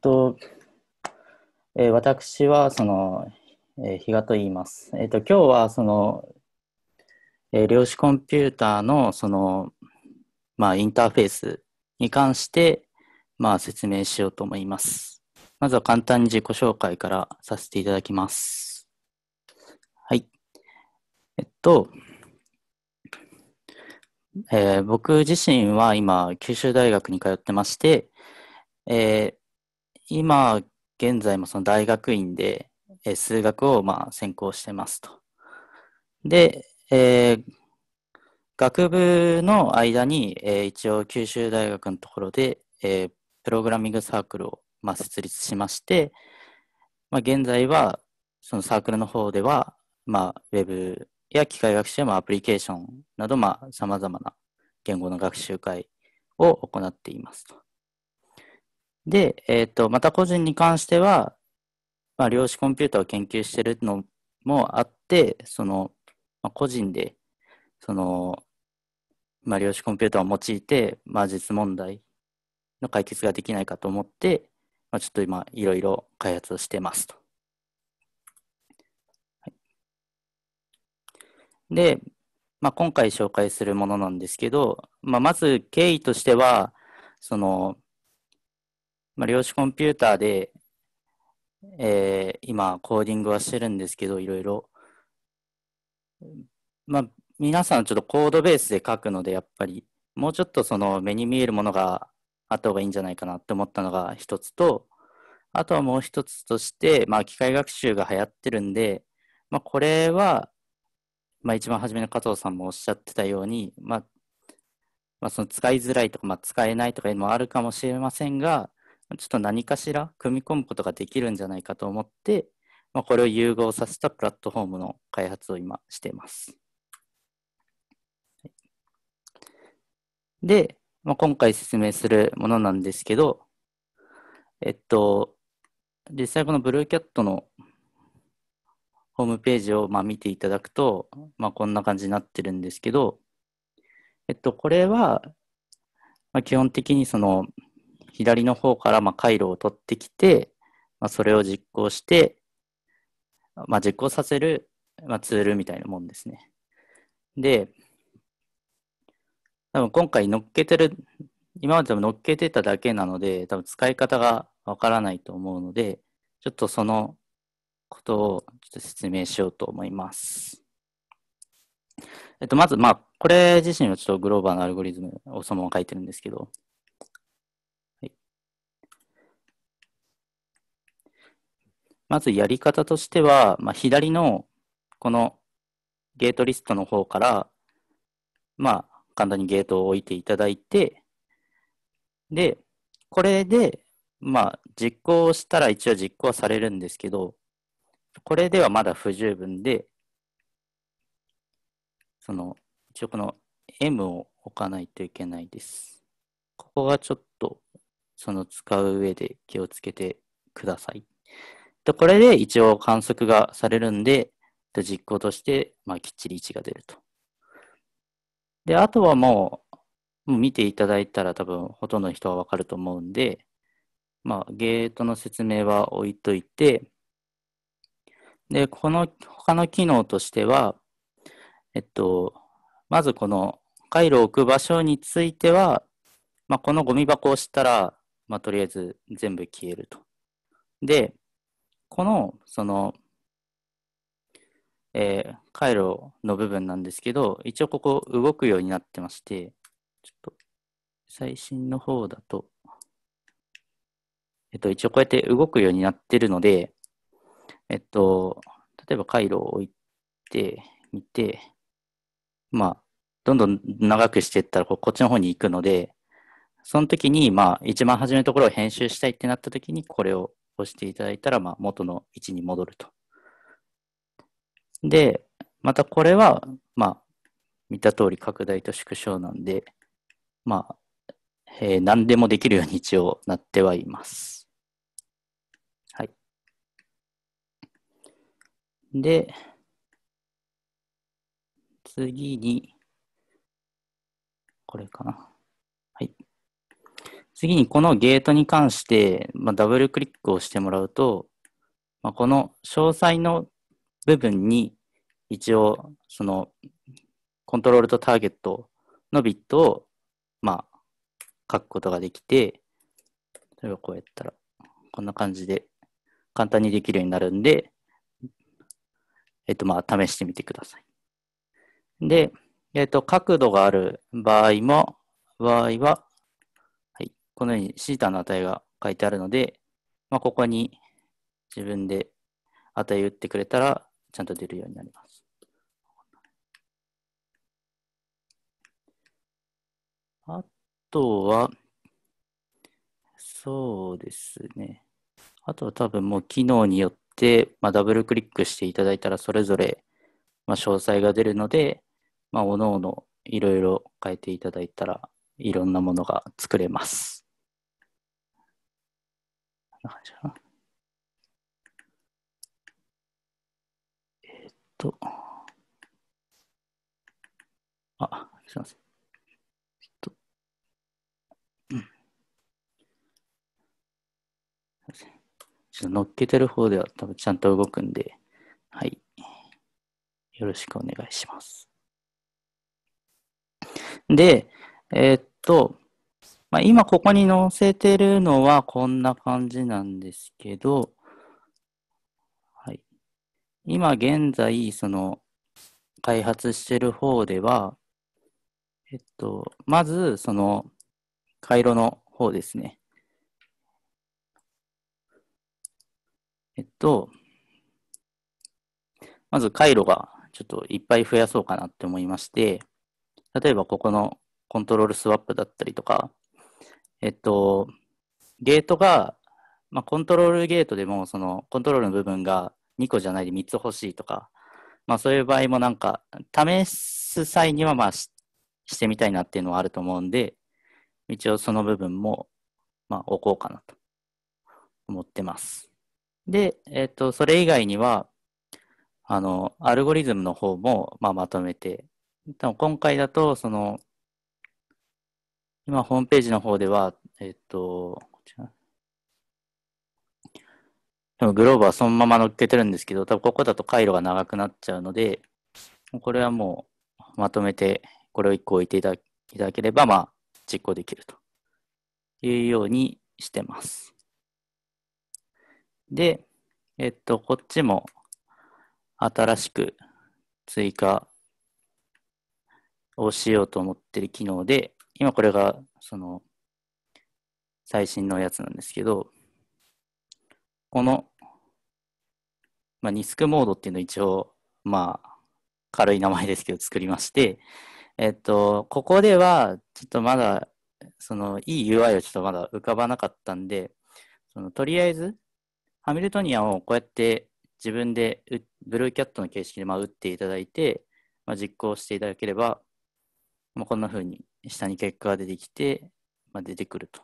と、えー、私はその、えー、日賀と言います。えっ、と、今日はその、えー、量子コンピューターのその、まあ、インターフェースに関して、まあ、説明しようと思います。まずは簡単に自己紹介からさせていただきます。はい。えっと、えー、僕自身は今、九州大学に通ってまして、え今、現在もその大学院で、え数学をまあ専攻してますと。で、えー、学部の間に、えー、一応九州大学のところで、えー、プログラミングサークルをまあ設立しまして、まあ、現在はそのサークルの方では、まあ、ウェブや機械学習もアプリケーションなどさまざ、まな言語の学習会を行っていますと。で、えっ、ー、と、また個人に関しては、まあ、量子コンピューターを研究してるのもあって、その、まあ、個人で、その、まあ、量子コンピューターを用いて、まあ、実問題の解決ができないかと思って、まあ、ちょっと今、いろいろ開発をしてますと。はい、で、まあ、今回紹介するものなんですけど、まあ、まず経緯としては、その、まあ、量子コンピューターで、えー、今、コーディングはしてるんですけど、いろいろ。まあ、皆さんちょっとコードベースで書くので、やっぱり、もうちょっとその目に見えるものがあった方がいいんじゃないかなって思ったのが一つと、あとはもう一つとして、まあ、機械学習が流行ってるんで、まあ、これは、まあ、一番初めの加藤さんもおっしゃってたように、まあまあ、その使いづらいとか、まあ、使えないとかいうのもあるかもしれませんが、ちょっと何かしら組み込むことができるんじゃないかと思って、まあ、これを融合させたプラットフォームの開発を今しています。で、まあ、今回説明するものなんですけど、えっと、実際このブルーキャットのホームページをまあ見ていただくと、まあ、こんな感じになってるんですけど、えっと、これは、ま基本的にその左の方からまあ回路を取ってきて、まあ、それを実行して、まあ、実行させる、まあ、ツールみたいなもんですね。で、多分今回乗っけてる、今までも乗っけてただけなので、多分使い方がわからないと思うので、ちょっとそのことをちょっと説明しようと思います。えっと、まず、まあ、これ自身はちょっとグローバルのアルゴリズムをそのまま書いてるんですけど、まずやり方としては、まあ、左のこのゲートリストの方から、まあ、簡単にゲートを置いていただいて、で、これで、まあ、実行したら一応実行はされるんですけど、これではまだ不十分で、その、一応この M を置かないといけないです。ここがちょっと、その使う上で気をつけてください。で、これで一応観測がされるんで、実行として、まあ、きっちり位置が出ると。で、あとはもう、もう見ていただいたら多分ほとんどの人はわかると思うんで、まあ、ゲートの説明は置いといて、で、この他の機能としては、えっと、まずこの回路を置く場所については、まあ、このゴミ箱をしたら、まあ、とりあえず全部消えると。で、この、その、えー、回路の部分なんですけど、一応ここ動くようになってまして、ちょっと最新の方だと、えっと、一応こうやって動くようになってるので、えっと、例えば回路を置いてみて、まあ、どんどん長くしていったらこっちの方に行くので、その時に、まあ、一番初めのところを編集したいってなった時に、これを押していただいたら、まあ、元の位置に戻ると。で、またこれは、まあ、見た通り拡大と縮小なんで、まあ、えー、何でもできるように一応なってはいます。はい。で、次に、これかな。次にこのゲートに関して、まあ、ダブルクリックをしてもらうと、まあ、この詳細の部分に一応そのコントロールとターゲットのビットを、まあ、書くことができて、例えばこうやったら、こんな感じで簡単にできるようになるんで、えっと、まあ、試してみてください。で、えっと、角度がある場合も、場合は、このようにシータの値が書いてあるので、まあ、ここに自分で値を打ってくれたら、ちゃんと出るようになります。あとは、そうですね。あとは多分もう機能によって、まあ、ダブルクリックしていただいたらそれぞれ、まあ、詳細が出るので、まあ、おのおのいろいろ変えていただいたらいろんなものが作れます。な感じかな。えー、っと。あ、すいません。ちょっと。うん。すいません。ちょっと乗っけてる方では多分ちゃんと動くんで、はい。よろしくお願いします。で、えー、っと、まあ、今ここに載せてるのはこんな感じなんですけど、はい、今現在、その、開発してる方では、えっと、まず、その、回路の方ですね。えっと、まず回路がちょっといっぱい増やそうかなって思いまして、例えばここのコントロールスワップだったりとか、えっと、ゲートが、まあ、コントロールゲートでも、その、コントロールの部分が2個じゃないで3つ欲しいとか、まあ、そういう場合もなんか、試す際には、まあし、してみたいなっていうのはあると思うんで、一応その部分も、まあ、置こうかなと思ってます。で、えっと、それ以外には、あの、アルゴリズムの方も、まあ、まとめて、今回だと、その、今、ホームページの方では、えっと、でもグローブはそのまま乗っけてるんですけど、多分ここだと回路が長くなっちゃうので、これはもうまとめて、これを1個置いていただければ、まあ、実行できるというようにしてます。で、えっと、こっちも新しく追加をしようと思ってる機能で、今これが、その、最新のやつなんですけど、この、まあ、ニスクモードっていうのを一応、まあ、軽い名前ですけど作りまして、えっと、ここでは、ちょっとまだ、その、いい UI をちょっとまだ浮かばなかったんで、その、とりあえず、ハミルトニアをこうやって自分でブルーキャットの形式でまあ打っていただいて、まあ、実行していただければ、まあ、こんな風に下に結果が出てきて、まあ、出てくると。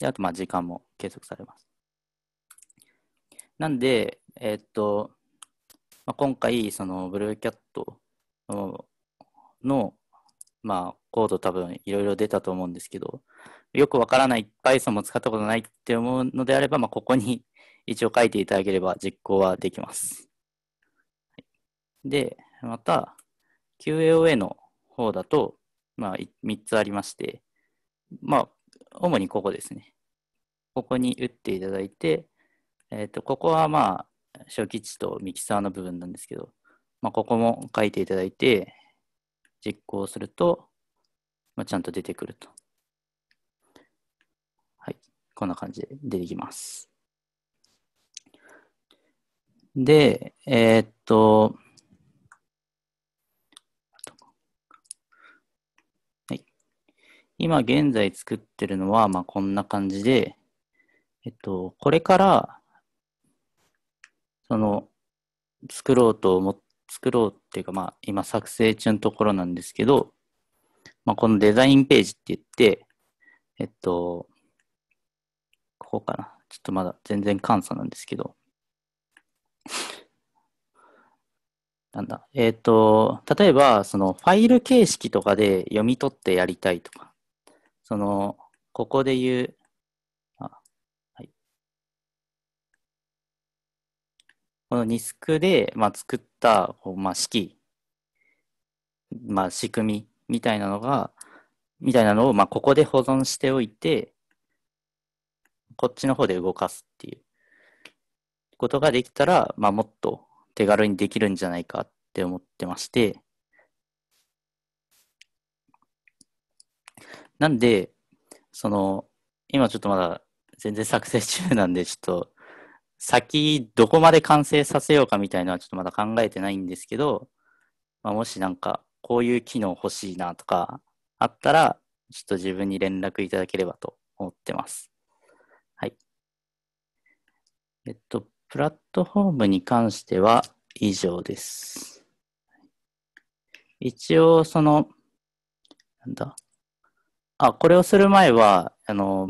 で、あと、まあ、時間も計測されます。なんで、えー、っと、まあ、今回、その、ブルーキャットの、のまあ、コード多分いろいろ出たと思うんですけど、よくわからない、Python も使ったことないって思うのであれば、まあ、ここに 一応書いていただければ実行はできます。で、また、QAOA の方だと、まあ、3つありまして、まあ、主にここですね。ここに打っていただいて、えっ、ー、と、ここはまあ、初期値とミキサーの部分なんですけど、まあ、ここも書いていただいて、実行すると、まあ、ちゃんと出てくると。はい。こんな感じで出てきます。で、えー、っと、今現在作ってるのは、まあ、こんな感じで、えっと、これから、その、作ろうと思っ作ろうっていうか、まあ、今作成中のところなんですけど、まあ、このデザインページって言って、えっと、ここかな。ちょっとまだ全然簡素なんですけど。なんだ。えっ、と、例えば、そのファイル形式とかで読み取ってやりたいとか、その、ここで言う、あはい、この NISC で、まあ、作った、まあ、式、まあ、仕組みみたいなのが、みたいなのを、まあ、ここで保存しておいて、こっちの方で動かすっていうことができたら、まあ、もっと手軽にできるんじゃないかって思ってまして、なんで、その、今ちょっとまだ全然作成中なんで、ちょっと、先どこまで完成させようかみたいのはちょっとまだ考えてないんですけど、まあ、もしなんかこういう機能欲しいなとかあったら、ちょっと自分に連絡いただければと思ってます。はい。えっと、プラットフォームに関しては以上です。一応、その、なんだ、あ、これをする前は、あの、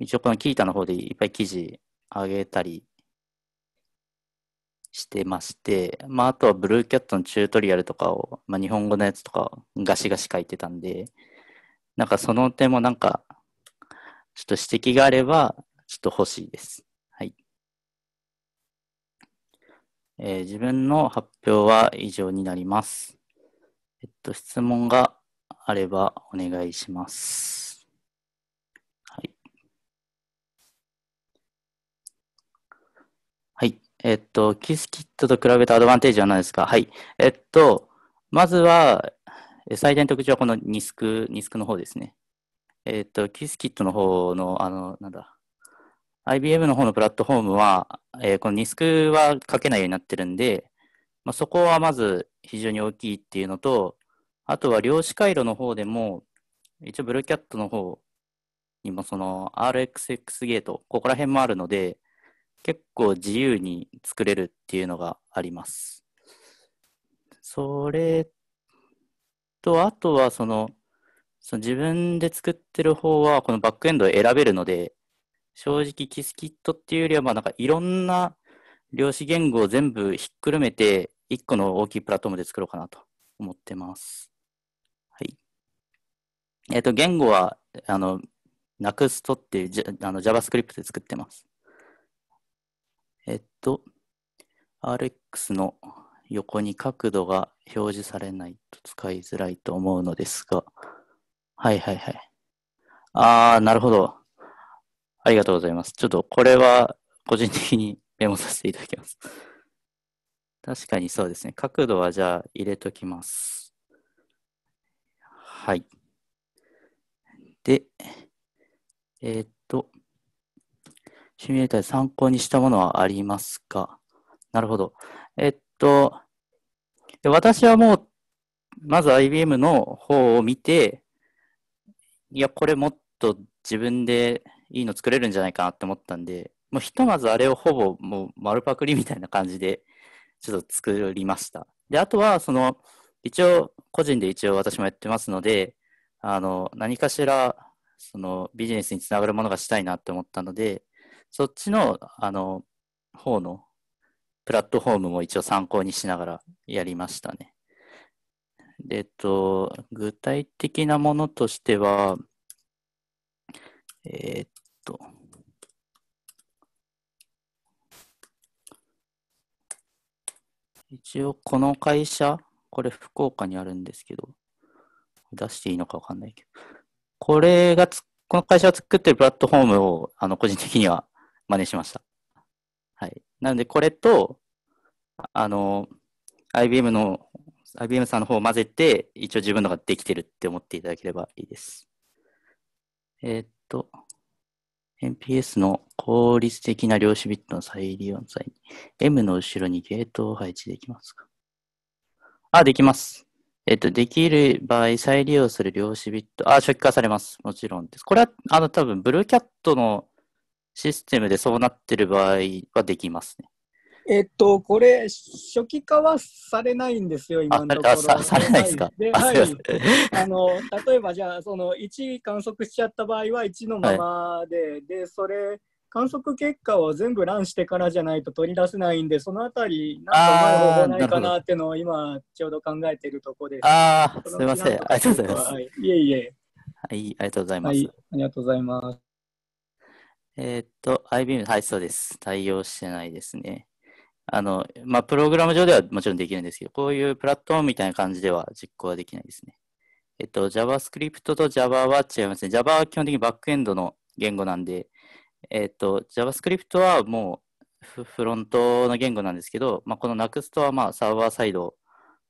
一応このキータの方でいっぱい記事上げたりしてまして、まあ、あとはブルーキャットのチュートリアルとかを、まあ、日本語のやつとかガシガシ書いてたんで、なんかその点もなんか、ちょっと指摘があれば、ちょっと欲しいです。はい。えー、自分の発表は以上になります。えっと、質問があればお願いします。はい。はい。えっと、キスキットと比べたアドバンテージは何ですかはい。えっと、まずは、最大の特徴はこのニスク、ニスクの方ですね。えっと、キスキットの方の、あの、なんだ、IBM の方のプラットフォームは、えー、このニスクは書けないようになってるんで、まあ、そこはまず非常に大きいっていうのと、あとは量子回路の方でも、一応ブルーキャットの方にもその RXX ゲート、ここら辺もあるので、結構自由に作れるっていうのがあります。それと、あとはその、その自分で作ってる方は、このバックエンドを選べるので、正直キスキットっていうよりは、まあなんかいろんな量子言語を全部ひっくるめて、一個の大きいプラットフォームで作ろうかなと思ってます。えっ、ー、と、言語は、あの、なくすとっていうあの JavaScript で作ってます。えっと、RX の横に角度が表示されないと使いづらいと思うのですが、はいはいはい。あー、なるほど。ありがとうございます。ちょっとこれは個人的にメモさせていただきます。確かにそうですね。角度はじゃあ入れときます。はい。で、えー、っと、シミュレーターで参考にしたものはありますかなるほど。えっと、私はもう、まず IBM の方を見て、いや、これもっと自分でいいの作れるんじゃないかなって思ったんで、もうひとまずあれをほぼもう丸パクリみたいな感じで、ちょっと作りました。で、あとは、その、一応、個人で一応私もやってますので、あの、何かしら、そのビジネスにつながるものがしたいなって思ったので、そっちの、あの、方のプラットフォームも一応参考にしながらやりましたね。で、えっと、具体的なものとしては、えー、っと、一応この会社、これ福岡にあるんですけど、出していいのかわかんないけど。これがこの会社が作ってるプラットフォームを、あの、個人的には真似しました。はい。なので、これと、あの、IBM の、IBM さんの方を混ぜて、一応自分のができてるって思っていただければいいです。えー、っと、NPS の効率的な量子ビットの再利用の際に、M の後ろにゲートを配置できますかあ、できます。えっと、できる場合、再利用する量子ビット。あ、初期化されます。もちろんです。これは、あの、多分、ブルーキャットのシステムでそうなってる場合はできますね。えっと、これ、初期化はされないんですよ、今のところ。さされないですかで、はい、あの例えば、じゃあ、その1観測しちゃった場合は1のままで、はい、で、それ観測結果を全部ランしてからじゃないと取り出せないんで、そのあたり、なんかうまい方ないかなっていうのを今、ちょうど考えているところです。ああ、すみません。ありがとうございます。はい、いえいえ。はい、ありがとうございます。はい、ありがとうございます。えー、っと、IBM、はい、そうです。対応してないですね。あの、まあ、プログラム上ではもちろんできるんですけど、こういうプラットフォームみたいな感じでは実行はできないですね。えっと、JavaScript と Java は違いますね。Java は基本的にバックエンドの言語なんで、えっ、ー、と、JavaScript はもうフロントの言語なんですけど、まあ、この NUXT はまあサーバーサイド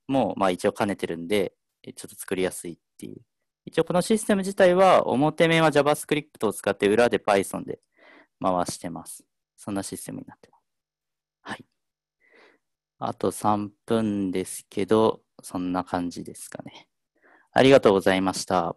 もまあ一応兼ねてるんで、ちょっと作りやすいっていう。一応このシステム自体は表面は JavaScript を使って裏で Python で回してます。そんなシステムになってます。はい。あと3分ですけど、そんな感じですかね。ありがとうございました。